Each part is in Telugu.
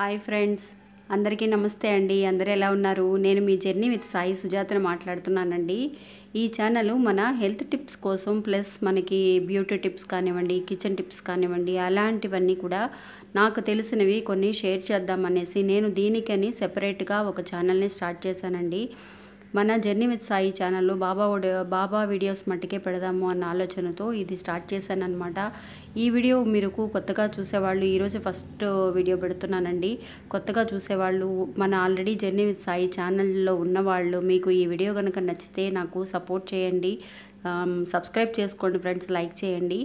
హాయ్ ఫ్రెండ్స్ అందరికీ నమస్తే అండి అందరూ ఎలా ఉన్నారు నేను మీ జర్నీ విత్ సాయి సుజాతను మాట్లాడుతున్నానండి ఈ ఛానల్ మన హెల్త్ టిప్స్ కోసం ప్లస్ మనకి బ్యూటీ టిప్స్ కానివ్వండి కిచెన్ టిప్స్ కానివ్వండి అలాంటివన్నీ కూడా నాకు తెలిసినవి కొన్ని షేర్ చేద్దామనేసి నేను దీనికని సెపరేట్గా ఒక ఛానల్ని స్టార్ట్ చేశానండి మన జర్నీ విత్ సాయి ఛానల్లో బాబా బాబా వీడియోస్ మట్టికే పెడదాము అన్న ఆలోచనతో ఇది స్టార్ట్ చేశాను అనమాట ఈ వీడియో మీరు కొత్తగా చూసేవాళ్ళు ఈరోజు ఫస్ట్ వీడియో పెడుతున్నానండి కొత్తగా చూసేవాళ్ళు మన ఆల్రెడీ జర్నీ విత్ సాయి ఛానల్లో ఉన్నవాళ్ళు మీకు ఈ వీడియో కనుక నచ్చితే నాకు సపోర్ట్ చేయండి సబ్స్క్రైబ్ um, చేసుకోండి ఫ్రెండ్స్ లైక్ చేయండి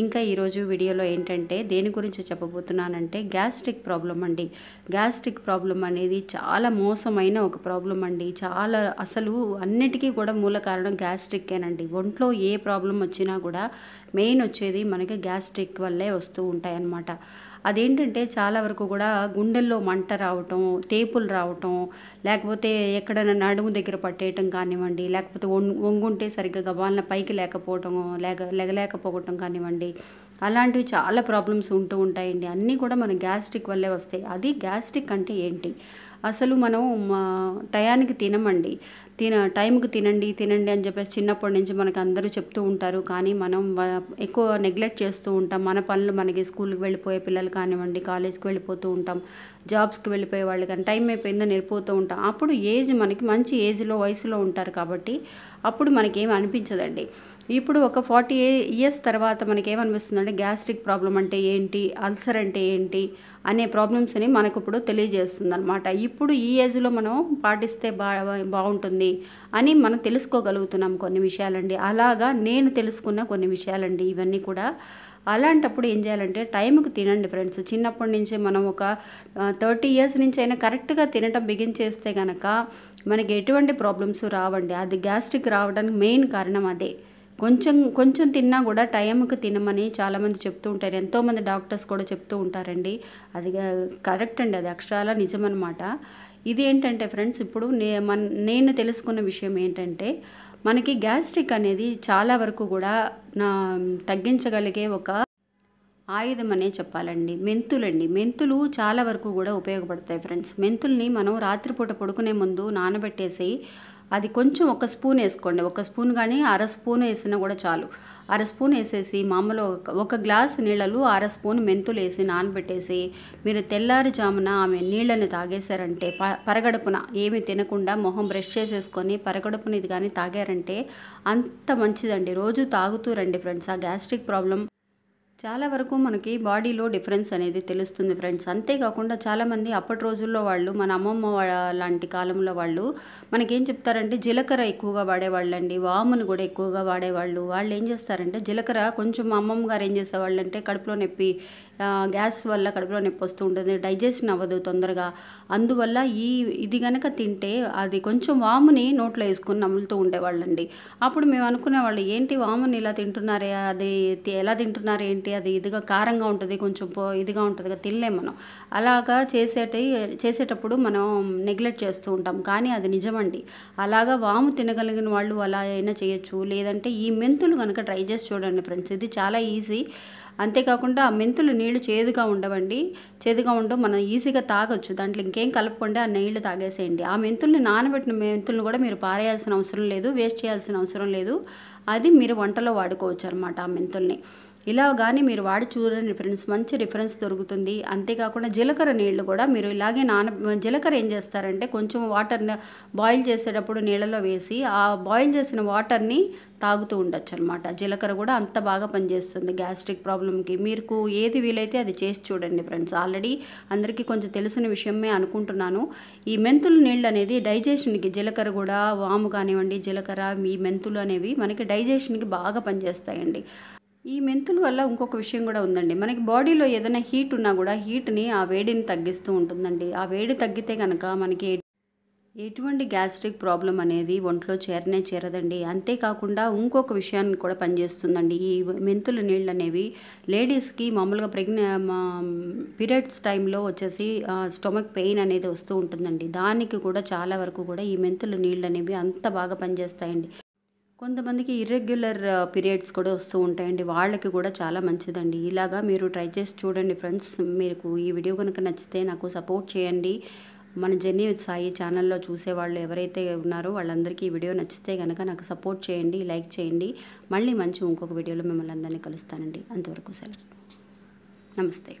ఇంకా ఈరోజు వీడియోలో ఏంటంటే దేని గురించి చెప్పబోతున్నానంటే గ్యాస్ట్రిక్ ప్రాబ్లం అండి గ్యాస్ట్రిక్ ప్రాబ్లం అనేది చాలా మోసమైన ఒక ప్రాబ్లం అండి చాలా అసలు అన్నిటికీ కూడా మూల కారణం గ్యాస్ట్రిక్కేనండి ఒంట్లో ఏ ప్రాబ్లం వచ్చినా కూడా మెయిన్ వచ్చేది మనకి గ్యాస్ట్రిక్ వల్లే వస్తూ ఉంటాయన్నమాట అదేంటంటే చాలా వరకు కూడా గుండెల్లో మంట రావటం తేపులు రావటం లేకపోతే ఎక్కడైనా నడుము దగ్గర పట్టేయటం కానివ్వండి లేకపోతే వంగుంటే సరిగ్గా గబాలన పైకి లేకపోవటం లేక లెగలేకపోవటం కానివ్వండి అలాంటివి చాలా ప్రాబ్లమ్స్ ఉంటూ ఉంటాయండి అన్నీ కూడా మన గ్యాస్ట్రిక్ వల్లే వస్తాయి అది గ్యాస్ట్రిక్ అంటే ఏంటి అసలు మనం టయానికి తినమండి తిన టైంకి తినండి తినండి అని చెప్పేసి చిన్నప్పటి నుంచి మనకు అందరూ చెప్తూ ఉంటారు కానీ మనం ఎక్కువ నెగ్లెక్ట్ చేస్తూ ఉంటాం మన పనులు మనకి స్కూల్కి వెళ్ళిపోయే పిల్లలు కానివ్వండి కాలేజ్కి వెళ్ళిపోతూ ఉంటాం జాబ్స్కి వెళ్ళిపోయే వాళ్ళు కానీ టైం అయిపోయిందని వెళ్ళిపోతూ ఉంటాం అప్పుడు ఏజ్ మనకి మంచి ఏజ్లో వయసులో ఉంటారు కాబట్టి అప్పుడు మనకేం అనిపించదండి ఇప్పుడు ఒక ఫార్టీ ఇయర్స్ తర్వాత మనకి అంటే గ్యాస్ట్రిక్ ప్రాబ్లం అంటే ఏంటి అల్సర్ అంటే ఏంటి అనే ప్రాబ్లమ్స్ని మనకు ఇప్పుడు తెలియజేస్తుంది అనమాట ఇప్పుడు ఈ ఏజ్లో మనం పాటిస్తే బా బాగుంటుంది అని మనం తెలుసుకోగలుగుతున్నాం కొన్ని విషయాలండి అలాగా నేను తెలుసుకున్న కొన్ని విషయాలండి ఇవన్నీ కూడా అలాంటప్పుడు ఏం చేయాలంటే టైంకి తినండి ఫ్రెండ్స్ చిన్నప్పటి నుంచి మనం ఒక థర్టీ ఇయర్స్ నుంచి అయినా కరెక్ట్గా తినటం బిగిన్ చేస్తే కనుక మనకి ఎటువంటి ప్రాబ్లమ్స్ రావండి అది గ్యాస్ట్రిక్ రావడానికి మెయిన్ కారణం అదే కొంచెం కొంచెం తిన్నా కూడా టైంకి తినమని చాలామంది చెప్తూ ఉంటారు ఎంతోమంది డాక్టర్స్ కూడా చెప్తూ ఉంటారండి అది కరెక్ట్ అండి అది అక్షరాల నిజమనమాట ఇది ఏంటంటే ఫ్రెండ్స్ ఇప్పుడు నే మన నేను తెలుసుకున్న విషయం ఏంటంటే మనకి గ్యాస్ట్రిక్ అనేది చాలా వరకు కూడా నా తగ్గించగలిగే ఒక ఆయుధం అనే చెప్పాలండి మెంతులండి మెంతులు చాలా వరకు కూడా ఉపయోగపడతాయి ఫ్రెండ్స్ మెంతుల్ని మనం రాత్రిపూట పడుకునే ముందు నానబెట్టేసి అది కొంచెం ఒక స్పూన్ వేసుకోండి ఒక స్పూన్ కానీ అర స్పూన్ వేసినా కూడా చాలు అర స్పూన్ వేసేసి మామూలు ఒక గ్లాస్ నీళ్ళలో అర స్పూన్ మెంతులు వేసి నానబెట్టేసి మీరు తెల్లారుజామున ఆమె నీళ్ళని తాగేశారంటే ప పరగడుపున ఏమి తినకుండా మొహం బ్రష్ చేసేసుకొని పరగడుపున ఇది కానీ తాగారంటే అంత మంచిదండి రోజు తాగుతూ రండి ఫ్రెండ్స్ ఆ గ్యాస్ట్రిక్ ప్రాబ్లం చాలా వరకు మనకి బాడీలో డిఫరెన్స్ అనేది తెలుస్తుంది ఫ్రెండ్స్ అంతేకాకుండా చాలామంది అప్పటి రోజుల్లో వాళ్ళు మన అమ్మమ్మ లాంటి కాలంలో వాళ్ళు మనకేం చెప్తారంటే జీలకర్ర ఎక్కువగా అండి వామును కూడా ఎక్కువగా వాడేవాళ్ళు వాళ్ళు ఏం చేస్తారంటే జీలకర్ర కొంచెం అమ్మమ్మ గారు ఏం చేసేవాళ్ళు అంటే కడుపులో నొప్పి గ్యాస్ వల్ల కడుపులో నొప్పి వస్తూ ఉంటుంది డైజెషన్ అవ్వదు తొందరగా అందువల్ల ఈ ఇది కనుక తింటే అది కొంచెం వాముని నోట్లో వేసుకుని నములుతూ ఉండేవాళ్ళండి అప్పుడు మేము అనుకునేవాళ్ళు ఏంటి వాముని ఇలా తింటున్నారే అది ఎలా తింటున్నారు ఏంటి పెట్టి అది ఇదిగా కారంగా ఉంటుంది కొంచెం ఇదిగా ఉంటుంది కదా తినలేం మనం అలాగా చేసేటి చేసేటప్పుడు మనం నెగ్లెక్ట్ చేస్తూ ఉంటాం కానీ అది నిజమండి అలాగా వాము తినగలిగిన వాళ్ళు అలా అయినా చేయొచ్చు లేదంటే ఈ మెంతులు కనుక ట్రై చేసి చూడండి ఫ్రెండ్స్ ఇది చాలా ఈజీ అంతేకాకుండా ఆ మెంతులు నీళ్లు చేదుగా ఉండవండి చేదుగా ఉండవు మనం ఈజీగా తాగొచ్చు దాంట్లో ఇంకేం కలపకుండా ఆ నీళ్లు తాగేసేయండి ఆ మెంతుల్ని నానబెట్టిన మెంతులను కూడా మీరు పారేయాల్సిన అవసరం లేదు వేస్ట్ చేయాల్సిన అవసరం లేదు అది మీరు వంటలో వాడుకోవచ్చు అనమాట ఆ మెంతుల్ని ఇలా కానీ మీరు వాడి చూడండి ఫ్రెండ్స్ మంచి రిఫరెన్స్ దొరుకుతుంది అంతేకాకుండా జీలకర్ర నీళ్లు కూడా మీరు ఇలాగే నాన జీలకర్ర ఏం చేస్తారంటే కొంచెం వాటర్ని బాయిల్ చేసేటప్పుడు నీళ్ళలో వేసి ఆ బాయిల్ చేసిన వాటర్ని తాగుతూ ఉండొచ్చు అనమాట జీలకర్ర కూడా అంత బాగా పనిచేస్తుంది గ్యాస్ట్రిక్ ప్రాబ్లంకి మీకు ఏది వీలైతే అది చేసి చూడండి ఫ్రెండ్స్ ఆల్రెడీ అందరికీ కొంచెం తెలిసిన విషయమే అనుకుంటున్నాను ఈ మెంతుల నీళ్ళు అనేది డైజెషన్కి జీలకర్ర కూడా వాము కానివ్వండి జీలకర్ర ఈ మెంతులు అనేవి మనకి డైజెషన్కి బాగా పనిచేస్తాయండి ఈ మెంతుల వల్ల ఇంకొక విషయం కూడా ఉందండి మనకి బాడీలో ఏదైనా హీట్ ఉన్నా కూడా హీట్ని ఆ వేడిని తగ్గిస్తూ ఉంటుందండి ఆ వేడి తగ్గితే కనుక మనకి ఎటువంటి గ్యాస్ట్రిక్ ప్రాబ్లం అనేది ఒంట్లో చేరనే చేరదండి అంతేకాకుండా ఇంకొక విషయాన్ని కూడా పనిచేస్తుందండి ఈ మెంతులు నీళ్ళు అనేవి లేడీస్కి మామూలుగా ప్రెగ్నె పీరియడ్స్ టైంలో వచ్చేసి స్టొమక్ పెయిన్ అనేది వస్తూ ఉంటుందండి దానికి కూడా చాలా వరకు కూడా ఈ మెంతులు నీళ్ళు అనేవి అంత బాగా పనిచేస్తాయండి కొంతమందికి ఇర్రెగ్యులర్ పీరియడ్స్ uh, కూడా వస్తూ ఉంటాయండి వాళ్ళకి కూడా చాలా మంచిదండి ఇలాగా మీరు ట్రై చేసి చూడండి ఫ్రెండ్స్ మీకు ఈ వీడియో కనుక నచ్చితే నాకు సపోర్ట్ చేయండి మన జర్నీ విత్ సాయి ఛానల్లో చూసే వాళ్ళు ఎవరైతే ఉన్నారో వాళ్ళందరికీ ఈ వీడియో నచ్చితే కనుక నాకు సపోర్ట్ చేయండి లైక్ చేయండి మళ్ళీ మంచి ఇంకొక వీడియోలో మిమ్మల్ని అందరినీ కలుస్తానండి అంతవరకు సెలవు నమస్తే